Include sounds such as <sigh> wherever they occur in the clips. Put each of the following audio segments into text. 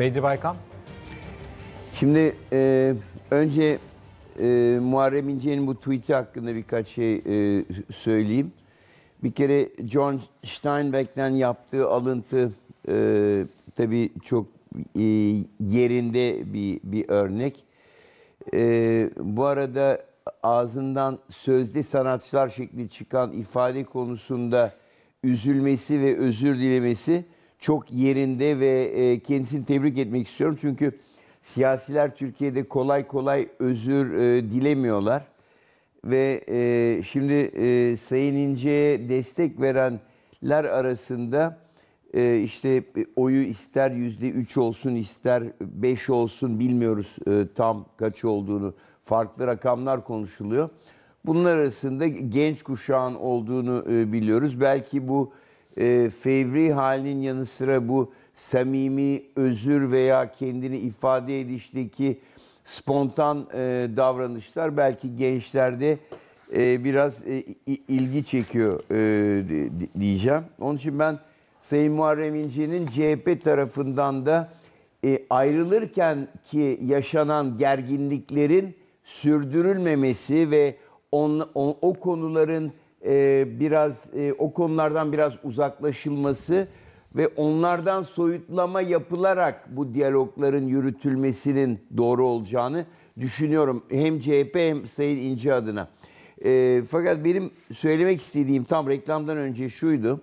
Bedri Baykan? Şimdi e, önce e, Muharrem İnce'nin bu tweet'i hakkında birkaç şey e, söyleyeyim. Bir kere John Steinbeck'ten yaptığı alıntı e, tabii çok e, yerinde bir, bir örnek. E, bu arada ağzından sözlü sanatçılar şekli çıkan ifade konusunda üzülmesi ve özür dilemesi çok yerinde ve e, kendisini tebrik etmek istiyorum. Çünkü siyasiler Türkiye'de kolay kolay özür e, dilemiyorlar. Ve e, şimdi Sayın İnce'ye destek verenler arasında işte oyu ister yüzde üç olsun ister beş olsun bilmiyoruz tam kaç olduğunu farklı rakamlar konuşuluyor. Bunlar arasında genç kuşağın olduğunu biliyoruz. Belki bu e, fevri halinin yanı sıra bu samimi özür veya kendini ifade edişteki spontan e, davranışlar belki gençlerde e, biraz e, ilgi çekiyor e, diyeceğim. Onun için ben Sayın Muharrem İnce'nin CHP tarafından da e, ayrılırken ki yaşanan gerginliklerin sürdürülmemesi ve on, on, o konuların e, biraz e, o konulardan biraz uzaklaşılması ve onlardan soyutlama yapılarak bu diyalogların yürütülmesinin doğru olacağını düşünüyorum. Hem CHP hem Sayın İnci adına. E, fakat benim söylemek istediğim tam reklamdan önce şuydu.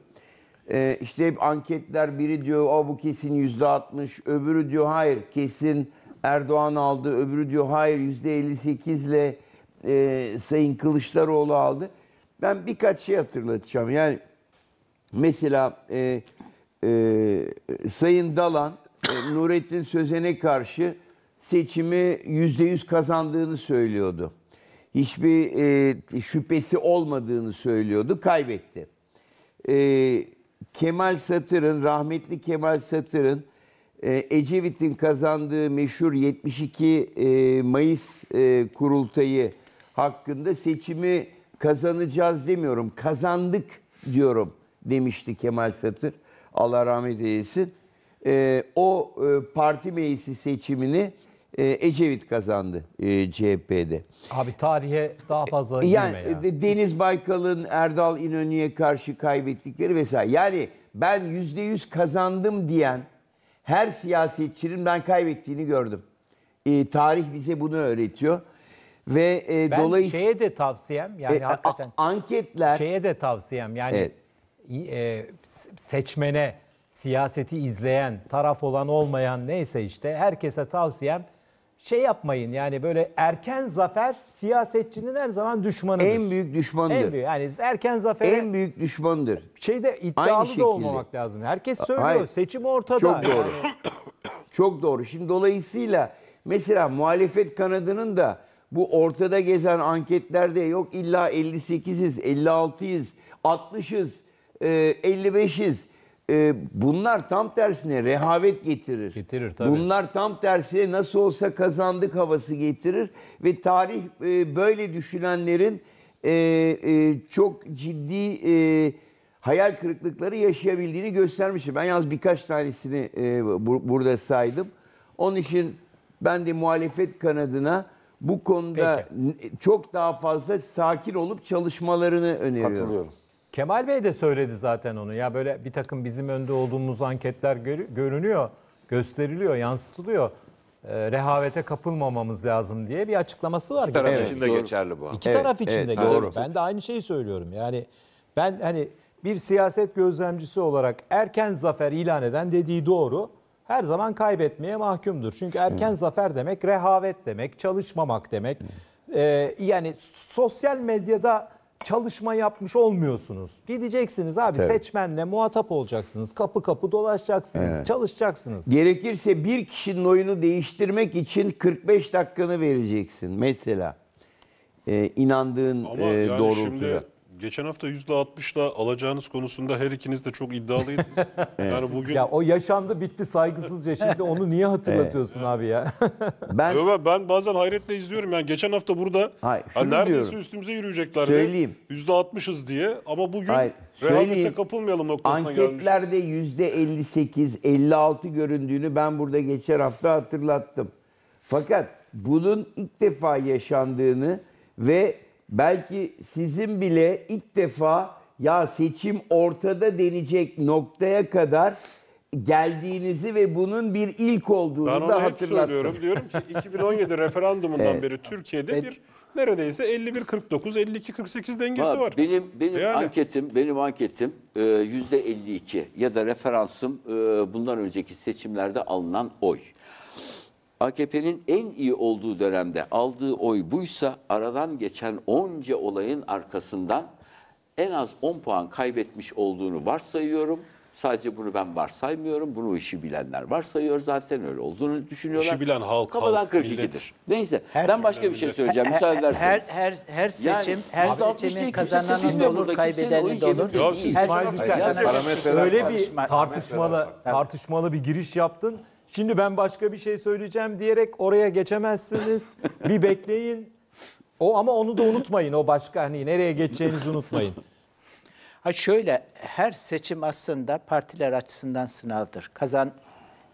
E, işte hep anketler biri diyor o bu kesin yüzde altmış, öbürü diyor hayır kesin Erdoğan aldı, öbürü diyor hayır yüzde elli sekizle e, Sayın Kılıçdaroğlu aldı. Ben birkaç şey hatırlatacağım. Yani mesela e, e, Sayın Dalan e, Nurettin Sözen'e karşı seçimi yüzde yüz kazandığını söylüyordu. Hiçbir e, şüphesi olmadığını söylüyordu. Kaybetti. E, Kemal Satır'ın, rahmetli Kemal Satır'ın e, Ecevit'in kazandığı meşhur 72 e, Mayıs e, kurultayı hakkında seçimi kazanacağız demiyorum. Kazandık diyorum demişti Kemal Satır. Allah rahmet eylesin. E, o e, parti meclisi seçimini e, Ecevit kazandı e, CHP'de. Abi tarihe daha fazla e, yani, ya. E, Deniz Baykal'ın Erdal İnönü'ye karşı kaybettikleri vesaire. Yani ben yüzde yüz kazandım diyen her siyasetçinin ben kaybettiğini gördüm. E, tarih bize bunu öğretiyor. Ve e, ben dolayısıyla şeye de tavsiyem yani e, hakikaten a, anketler şeye de tavsiyem yani evet. e, seçmene siyaseti izleyen, taraf olan olmayan neyse işte herkese tavsiyem şey yapmayın yani böyle erken zafer siyasetçinin her zaman düşmanıdır. En büyük düşmandır En büyük yani erken zafer en büyük düşmandır. Şeyde iddialı Aynı da olmamak lazım. Herkes söylüyor Hayır. seçim ortada. Çok doğru. Yani. Çok doğru. Şimdi dolayısıyla mesela muhalefet kanadının da bu ortada gezen anketlerde yok illa 58'iz, 56'yız, 60'ız, 55'iz. Bunlar tam tersine rehavet getirir. Getirir tabii. Bunlar tam tersine nasıl olsa kazandık havası getirir. Ve tarih e, böyle düşünenlerin e, e, çok ciddi hayal kırıklıkları yaşayabildiğini göstermiştir. Ben yalnız birkaç tanesini burada saydım. Onun için ben de muhalefet kanadına bu konuda Peki. çok daha fazla sakin olup çalışmalarını öneriyorum. Katılıyorum. Kemal Bey de söyledi zaten onu. Ya böyle bir takım bizim önde olduğumuz anketler görünüyor, gösteriliyor, yansıtılıyor. E, rehavete kapılmamamız lazım diye bir açıklaması var. İki taraf evet, için de geçerli bu. İki evet, taraf için evet, de geçerli. Doğru. Ben de aynı şeyi söylüyorum. Yani ben hani bir siyaset gözlemcisi olarak erken zafer ilan eden dediği doğru her zaman kaybetmeye mahkumdur. Çünkü erken hmm. zafer demek rehavet demek, çalışmamak demek. Hmm. Ee, yani sosyal medyada çalışma yapmış olmuyorsunuz. Gideceksiniz abi Tabii. seçmenle muhatap olacaksınız. Kapı kapı dolaşacaksınız, evet. çalışacaksınız. Gerekirse bir kişinin oyunu değiştirmek için 45 dakikanı vereceksin mesela. Ee, inandığın Ama e, yani doğrultuda. Şimdi Geçen hafta yüzde %60'la alacağınız konusunda her ikiniz de çok iddialıydınız. <laughs> yani bugün Ya o yaşandı bitti saygısızca şimdi onu niye hatırlatıyorsun abi ya? <laughs> Ben Yo, ben- bazen hayretle izliyorum. Yani geçen hafta burada Hayır, ha, neredeyse diyorum. üstümüze yürüyeceklerdi. Söyleyeyim. %60'ız diye ama bugün Hayır, rehavete söyleyeyim. kapılmayalım noktasına gelmişiz. Anketlerde yüzde 58-56 göründüğünü ben burada geçen hafta hatırlattım. Fakat bunun ilk defa yaşandığını ve belki sizin bile ilk defa ya seçim ortada denecek noktaya kadar geldiğinizi ve bunun bir ilk olduğunu ben da hatırlattım. Ben hep söylüyorum. Diyorum ki 2017 <laughs> referandumundan evet. beri Türkiye'de evet. bir neredeyse 51 49 52 48 dengesi var. Benim benim yani. anketim benim anketim %52 e, ya da referansım e, bundan önceki seçimlerde alınan oy. AKP'nin en iyi olduğu dönemde aldığı oy buysa aradan geçen onca olayın arkasından en az 10 puan kaybetmiş olduğunu varsayıyorum. Sadece bunu ben varsaymıyorum. Bunu işi bilenler varsayıyor zaten öyle olduğunu düşünüyorlar. İşi bilen halk, Kafadan halk, 42'dir. millet. Neyse her ben başka şey bir şey söyleyeceğim müsaade ederseniz. Her, her, her seçim, yani, her seçimin kazananın da olur, kaybedenin şey de olur. Yok, her İsmail Dükkan. Parametreler öyle bir tartışmalı, tartışmalı bir giriş yaptın. Şimdi ben başka bir şey söyleyeceğim diyerek oraya geçemezsiniz. <laughs> bir bekleyin. O ama onu da unutmayın. O başka hani nereye geçeceğinizi unutmayın. Ha şöyle her seçim aslında partiler açısından sınavdır. Kazan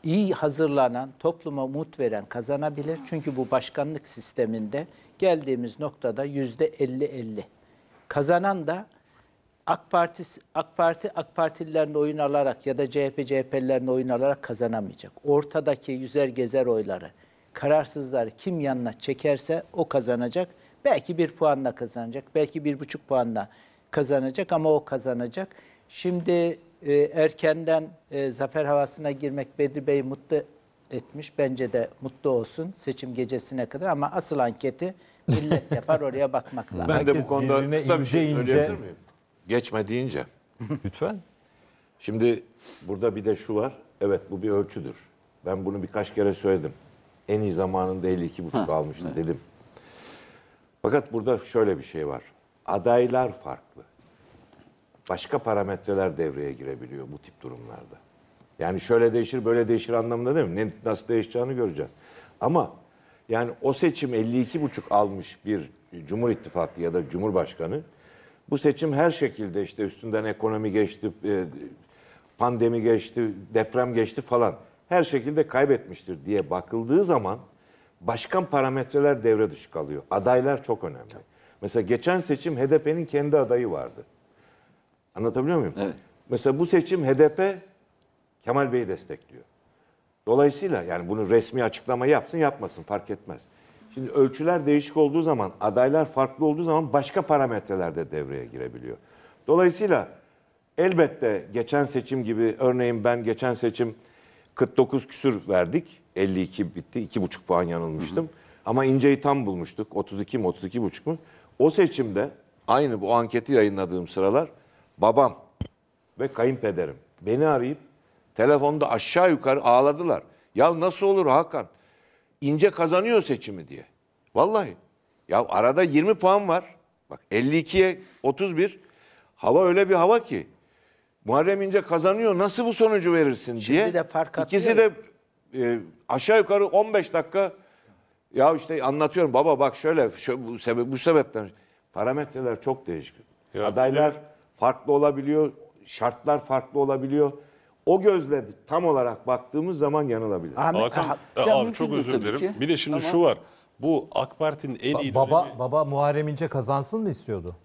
iyi hazırlanan, topluma umut veren kazanabilir. Çünkü bu başkanlık sisteminde geldiğimiz noktada yüzde 50-50. Kazanan da AK Parti AK Parti AK Partililerin oyun alarak ya da CHP CHP'lilerin oyun alarak kazanamayacak. Ortadaki yüzer gezer oyları, kararsızlar kim yanına çekerse o kazanacak. Belki bir puanla kazanacak, belki bir buçuk puanla kazanacak ama o kazanacak. Şimdi e, erkenden e, zafer havasına girmek Bedir Bey mutlu etmiş. Bence de mutlu olsun seçim gecesine kadar ama asıl anketi millet yapar oraya bakmak <laughs> lazım. Ben de bu konuda kısa bir şey söyleyebilir miyim? Geçme deyince. <laughs> Lütfen. Şimdi burada bir de şu var. Evet bu bir ölçüdür. Ben bunu birkaç kere söyledim. En iyi zamanında 52,5 almıştı dedim. Fakat burada şöyle bir şey var. Adaylar farklı. Başka parametreler devreye girebiliyor bu tip durumlarda. Yani şöyle değişir böyle değişir anlamında değil mi? Ne, nasıl değişeceğini göreceğiz. Ama yani o seçim 52,5 almış bir Cumhur İttifakı ya da Cumhurbaşkanı bu seçim her şekilde işte üstünden ekonomi geçti, e, pandemi geçti, deprem geçti falan. Her şekilde kaybetmiştir diye bakıldığı zaman başkan parametreler devre dışı kalıyor. Adaylar çok önemli. Mesela geçen seçim HDP'nin kendi adayı vardı. Anlatabiliyor muyum? Evet. Mesela bu seçim HDP Kemal Bey'i destekliyor. Dolayısıyla yani bunu resmi açıklama yapsın yapmasın fark etmez. Şimdi ölçüler değişik olduğu zaman, adaylar farklı olduğu zaman başka parametreler de devreye girebiliyor. Dolayısıyla elbette geçen seçim gibi örneğin ben geçen seçim 49 küsür verdik. 52 bitti. 2,5 puan yanılmıştım. Hı hı. Ama inceyi tam bulmuştuk. 32 mi 32 buçuk mu? O seçimde aynı bu anketi yayınladığım sıralar babam ve kayınpederim beni arayıp telefonda aşağı yukarı ağladılar. Ya nasıl olur Hakan? Ince kazanıyor seçimi diye. Vallahi. Ya arada 20 puan var. Bak 52'ye 31. Hava öyle bir hava ki. Muharrem İnce kazanıyor. Nasıl bu sonucu verirsin Şimdi diye. De fark İkisi de e, aşağı yukarı 15 dakika ya işte anlatıyorum baba bak şöyle şu, bu, sebep, bu sebepten parametreler çok değişik. Ya, Adaylar farklı olabiliyor, şartlar farklı olabiliyor o gözle tam olarak baktığımız zaman yanılabilir. Ahmet, Hakan, aha, e, abi çok şey özür dilerim. Bir de şimdi Ama, şu var. Bu AK Parti'nin en ba iyi baba dönemi... baba Muharrem İnce kazansın mı istiyordu?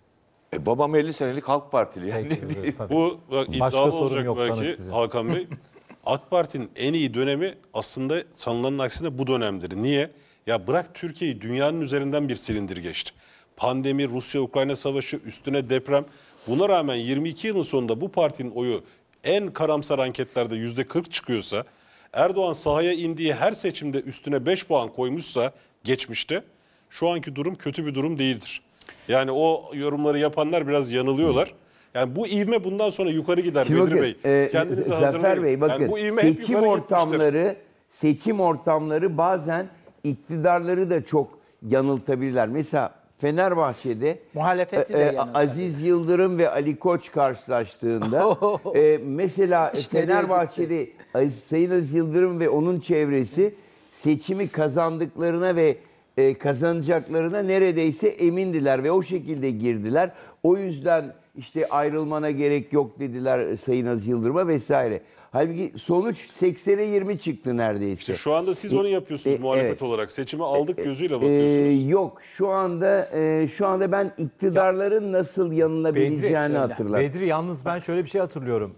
E, babam 50 senelik Halk Partili yani. Peki, evet, bu bak, iddialı olacak yok, belki size. Hakan Bey. <laughs> AK Parti'nin en iyi dönemi aslında sanılanın aksine bu dönemdir. Niye? Ya bırak Türkiye'yi dünyanın üzerinden bir silindir geçti. Pandemi, Rusya-Ukrayna savaşı, üstüne deprem. Buna rağmen 22 yılın sonunda bu partinin oyu en karamsar anketlerde yüzde 40 çıkıyorsa, Erdoğan sahaya indiği her seçimde üstüne 5 puan koymuşsa geçmişte şu anki durum kötü bir durum değildir. Yani o yorumları yapanlar biraz yanılıyorlar. Hı. Yani bu ivme bundan sonra yukarı gider Şimdi Bedir bakın, Bey. E, Zafer Bey bakın yani bu ivme seçim ortamları gitmiştir. seçim ortamları bazen iktidarları da çok yanıltabilirler. Mesela Fenerbahçe'de muhalefeti e, e, de e, Aziz yani. Yıldırım ve Ali Koç karşılaştığında <laughs> e, mesela işte Fenerbahçeli Sayın Aziz Yıldırım ve onun çevresi seçimi kazandıklarına ve e, kazanacaklarına neredeyse emindiler ve o şekilde girdiler. O yüzden işte ayrılmana gerek yok dediler Sayın Aziz Yıldırım'a vesaire. Halbuki sonuç 80'e 20 çıktı neredeyse. İşte şu anda siz onu yapıyorsunuz e, muhalefet evet. olarak. Seçimi e, aldık e, gözüyle e, bakıyorsunuz. E, yok şu anda e, şu anda ben iktidarların ya, nasıl yanılabileceğini hatırlarım. Bedri yalnız ben şöyle bir şey hatırlıyorum.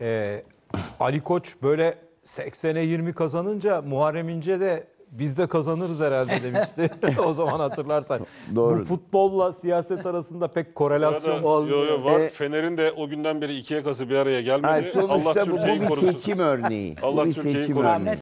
Ee, Ali Koç böyle 80'e 20 kazanınca Muharrem İnce de biz de kazanırız herhalde <laughs> demişti. <laughs> o zaman hatırlarsan. Doğru. Bu futbolla siyaset arasında pek korelasyon olmuyor. Yok yok var. Ee, Fener'in de o günden beri ikiye kası bir araya gelmedi. Hayır, sonuçta Allah bu, bu bir seçim örneği. Allah Türkiye'yi korusun.